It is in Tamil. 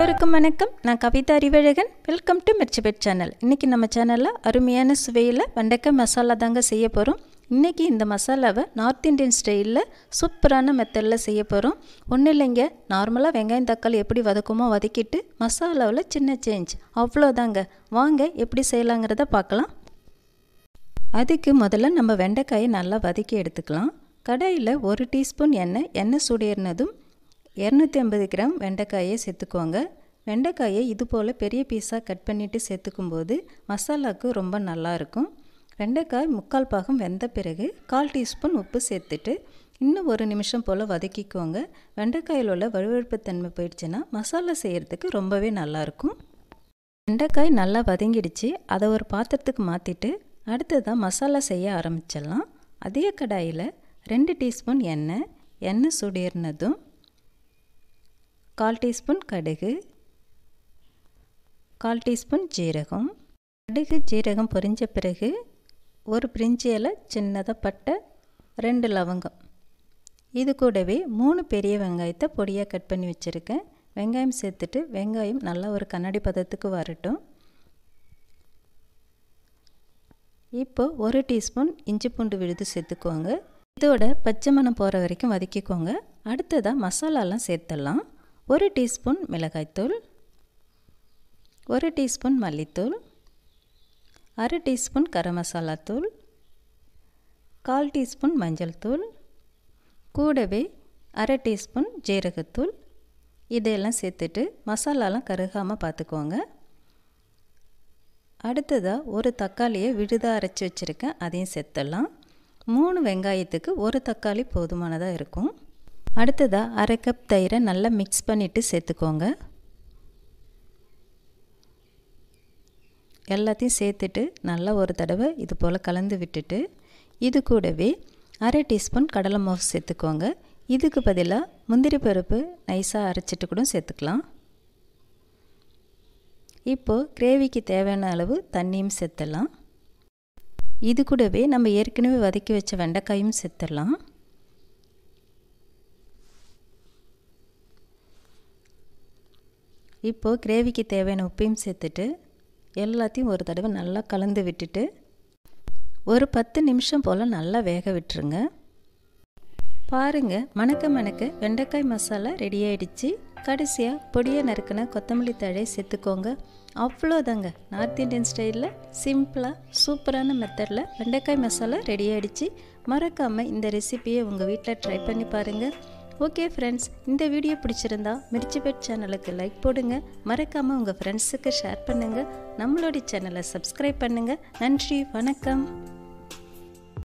அனைவருக்கும் வணக்கம் நான் Kavitha Arivazhagan welcome to Mirchi pet channel இன்றைக்கி நம்ம சேனலில் அருமையான சுவையில் வெண்டைக்காய் மசாலா தாங்க செய்ய போகிறோம் இன்றைக்கி இந்த மசாலாவை நார்த் இந்தியன் ஸ்டைலில் சூப்பரான மெத்தடில் செய்ய போகிறோம் ஒன்றும் இல்லைங்க நார்மலாக வெங்காயம் தக்காளி எப்படி வதக்குமோ வதக்கிட்டு மசாலாவில் சின்ன சேஞ்ச் அவ்வளோதாங்க வாங்க எப்படி செய்யலாங்கிறத பார்க்கலாம் அதுக்கு முதல்ல நம்ம வெண்டைக்காயை நல்லா வதக்கி எடுத்துக்கலாம் கடாயில் ஒரு டீஸ்பூன் எண்ணெய் எண்ணெய் சூடேறினதும் இரநூத்தி ஐம்பது கிராம் வெண்டைக்காயை சேர்த்துக்கோங்க வெண்டைக்காயை இது போல் பெரிய பீஸாக கட் பண்ணிவிட்டு சேர்த்துக்கும் போது மசாலாவுக்கு ரொம்ப நல்லாயிருக்கும் வெண்டைக்காய் முக்கால் பாகம் வெந்த பிறகு கால் டீஸ்பூன் உப்பு சேர்த்துட்டு இன்னும் ஒரு நிமிஷம் போல் வதக்கிக்கோங்க வெண்டைக்காயில் உள்ள வலுவழுப்பு தன்மை போயிடுச்சுன்னா மசாலா செய்கிறதுக்கு ரொம்பவே நல்லாயிருக்கும் வெண்டைக்காய் நல்லா வதங்கிடுச்சு அதை ஒரு பாத்திரத்துக்கு மாற்றிட்டு அடுத்ததாக மசாலா செய்ய ஆரம்பிச்சிடலாம் அதே கடாயில் ரெண்டு டீஸ்பூன் எண்ணெய் எண்ணெய் சுடிர்னதும் கால் டீஸ்பூன் கடுகு கால் டீஸ்பூன் ஜீரகம் கடுகு ஜீரகம் பொரிஞ்ச பிறகு ஒரு பிரிஞ்சி இலை சின்னதாக பட்டை ரெண்டு லவங்கம் இது கூடவே மூணு பெரிய வெங்காயத்தை பொடியாக கட் பண்ணி வச்சுருக்கேன் வெங்காயம் சேர்த்துட்டு வெங்காயம் நல்லா ஒரு கண்ணாடி பதத்துக்கு வரட்டும் இப்போ ஒரு டீஸ்பூன் இஞ்சி பூண்டு விழுது சேர்த்துக்குவாங்க இதோட பச்சை மணம் போகிற வரைக்கும் வதக்கிக்கோங்க அடுத்ததாக மசாலாலாம் சேர்த்துடலாம் ஒரு டீஸ்பூன் மிளகாய்த்தூள் ஒரு டீஸ்பூன் மல்லித்தூள் அரை டீஸ்பூன் கரம் மசாலாத்தூள் கால் டீஸ்பூன் மஞ்சள் தூள் கூடவே அரை டீஸ்பூன் ஜீரகத்தூள் இதையெல்லாம் சேர்த்துட்டு மசாலாலாம் கருகாமல் பார்த்துக்கோங்க அடுத்ததாக ஒரு தக்காளியை விடுதாக அரைச்சி வச்சுருக்கேன் அதையும் சேர்த்துடலாம் மூணு வெங்காயத்துக்கு ஒரு தக்காளி போதுமானதாக இருக்கும் அடுத்ததாக அரை கப் தயிரை நல்லா மிக்ஸ் பண்ணிவிட்டு சேர்த்துக்கோங்க எல்லாத்தையும் சேர்த்துட்டு நல்லா ஒரு தடவை இது போல் கலந்து விட்டுட்டு இது கூடவே அரை டீஸ்பூன் கடலை மாவு சேர்த்துக்கோங்க இதுக்கு பதிலாக முந்திரி பருப்பு நைஸாக அரைச்சிட்டு கூட சேர்த்துக்கலாம் இப்போது கிரேவிக்கு தேவையான அளவு தண்ணியும் சேர்த்துடலாம் இது கூடவே நம்ம ஏற்கனவே வதக்கி வச்ச வெண்டைக்காயும் சேர்த்துடலாம் இப்போது கிரேவிக்கு தேவையான உப்பையும் சேர்த்துட்டு எல்லாத்தையும் ஒரு தடவை நல்லா கலந்து விட்டுட்டு ஒரு பத்து நிமிஷம் போல் நல்லா வேக விட்டுருங்க பாருங்கள் மணக்க மணக்க வெண்டைக்காய் மசாலா ரெடி ஆயிடுச்சு கடைசியாக பொடியை நறுக்கின கொத்தமல்லி தழை சேர்த்துக்கோங்க அவ்வளோதாங்க நார்த் இந்தியன் ஸ்டைலில் சிம்பிளாக சூப்பரான மெத்தடில் வெண்டைக்காய் மசாலா ரெடி ஆயிடுச்சு மறக்காமல் இந்த ரெசிப்பியை உங்கள் வீட்டில் ட்ரை பண்ணி பாருங்கள் ஓகே ஃப்ரெண்ட்ஸ் இந்த வீடியோ பிடிச்சிருந்தா மிர்ச்சி பெட் சேனலுக்கு லைக் போடுங்க மறக்காமல் உங்கள் ஃப்ரெண்ட்ஸுக்கு ஷேர் பண்ணுங்கள் நம்மளுடைய சேனலை சப்ஸ்கிரைப் பண்ணுங்கள் நன்றி வணக்கம்